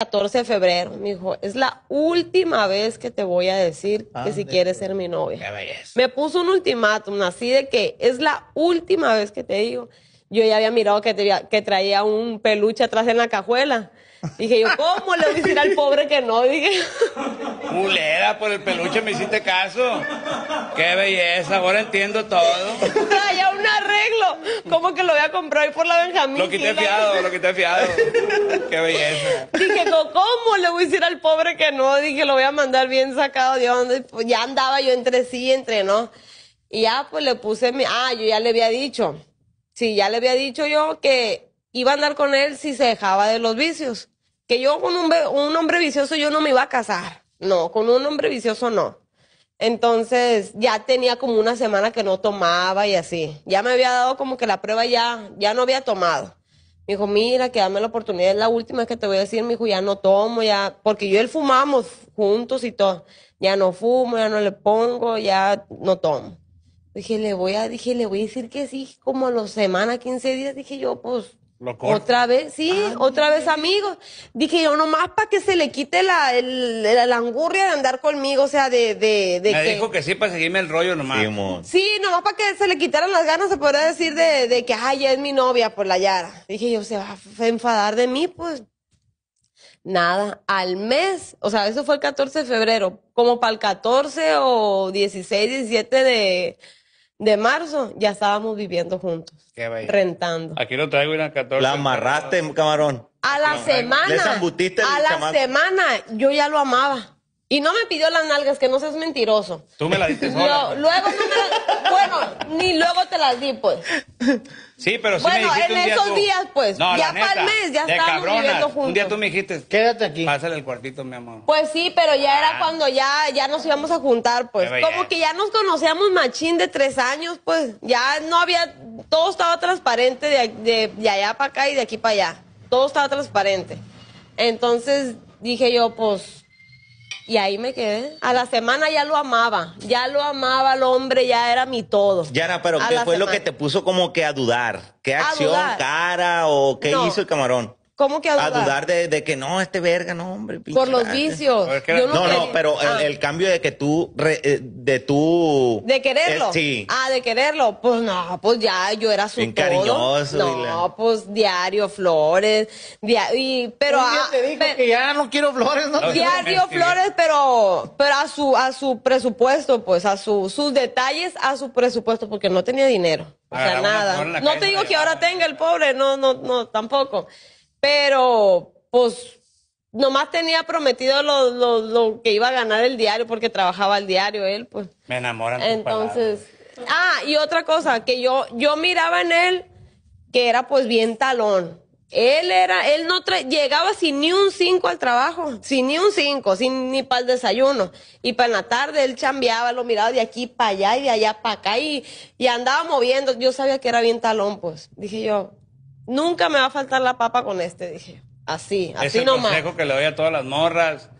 14 de febrero. Me dijo, es la última vez que te voy a decir que si quieres pues. ser mi novia. Me puso un ultimátum así de que es la última vez que te digo yo ya había mirado que, traía, que traía un peluche atrás en la cajuela. Dije yo, ¿cómo le voy a decir al pobre que no? Dije. Mulera, por el peluche me hiciste caso. Qué belleza, ahora entiendo todo. Traía un arreglo. ¿Cómo que lo voy a comprar por la Benjamín? Lo quité fiado, lo quité fiado. Qué belleza. Dije, ¿cómo le voy a decir al pobre que no? Dije, lo voy a mandar bien sacado. de donde... ya andaba yo entre sí, entre no. Y ya pues le puse mi. Ah, yo ya le había dicho Sí, ya le había dicho yo que iba a andar con él si se dejaba de los vicios. Que yo con un, hombre vicioso yo no me iba a casar. No, con un hombre vicioso no. Entonces ya tenía como una semana que no tomaba y así. Ya me había dado como que la prueba ya, ya no había tomado. Me dijo, mira, que dame la oportunidad, es la última que te voy a decir, me dijo, ya no tomo, ya, porque yo él fumamos juntos y todo. Ya no fumo, ya no le pongo, ya no tomo. Dije, le voy a, dije, le voy a decir que sí, como a los semanas, 15 días, dije yo, pues. Lo otra vez, sí, ah, otra vez amigos. Dije yo nomás para que se le quite la, el, la, angurria de andar conmigo, o sea, de, de, Me que... dijo que sí para seguirme el rollo nomás. Sí, nomás para que se le quitaran las ganas, de poder decir de, de que, ay, ya es mi novia por pues, la Yara. Dije yo, se va a enfadar de mí, pues. Nada, al mes, o sea, eso fue el 14 de febrero, como para el 14 o 16, 17 de, de marzo, ya estábamos viviendo juntos, rentando. Aquí lo traigo una el 14. La amarraste, camarón. A la semana, a la semana yo ya lo amaba. Y no me pidió las nalgas, que no seas mentiroso. Tú me las diste sola. No, pues. luego no me las... Bueno, ni luego te las di, pues. Sí, pero sí Bueno, me en un día esos días, pues. ya para el mes, ya estábamos viviendo juntos. Un día tú me dijiste... Quédate aquí. Pásale el cuartito, mi amor. Pues sí, pero ya era ah. cuando ya, ya nos íbamos a juntar, pues. Como que ya nos conocíamos machín de tres años, pues. Ya no había... Todo estaba transparente de, de, de allá para acá y de aquí para allá. Todo estaba transparente. Entonces dije yo, pues y ahí me quedé. A la semana ya lo amaba, ya lo amaba el hombre, ya era mi todo. Yara, pero ¿qué fue lo que te puso como que a dudar? ¿Qué acción, cara o qué hizo el camarón? ¿Cómo que a dudar? A dudar de, que no, este verga, no, hombre. Por los vicios. no, no, pero ah. el, cambio de que tú, eh, de tú... De quererlo. sí. Ah, de quererlo. Pues no, pues ya, yo era su Bien cariñoso. No, pues diario flores. Diario, y, pero... te que ya no quiero flores, ¿no? Diario flores, pero, pero a su, a su presupuesto, pues, a su, sus detalles a su presupuesto, porque no tenía dinero. O sea, nada. No te digo que ahora tenga el pobre, no, no, no, tampoco pero pues nomás tenía prometido lo, que iba a ganar el diario porque trabajaba el diario él, pues. Me enamoran. Entonces, ah, y otra cosa, que yo, yo miraba en él que era pues bien talón. Él era, él no llegaba sin ni un cinco al trabajo, sin ni un cinco, sin ni para el desayuno. Y para la tarde él chambeaba, lo miraba de aquí para allá y de allá para acá y, y andaba moviendo. Yo sabía que era bien talón, pues. Dije yo, Nunca me va a faltar la papa con este, dije. Así, así nomás. Es consejo que le doy a todas las morras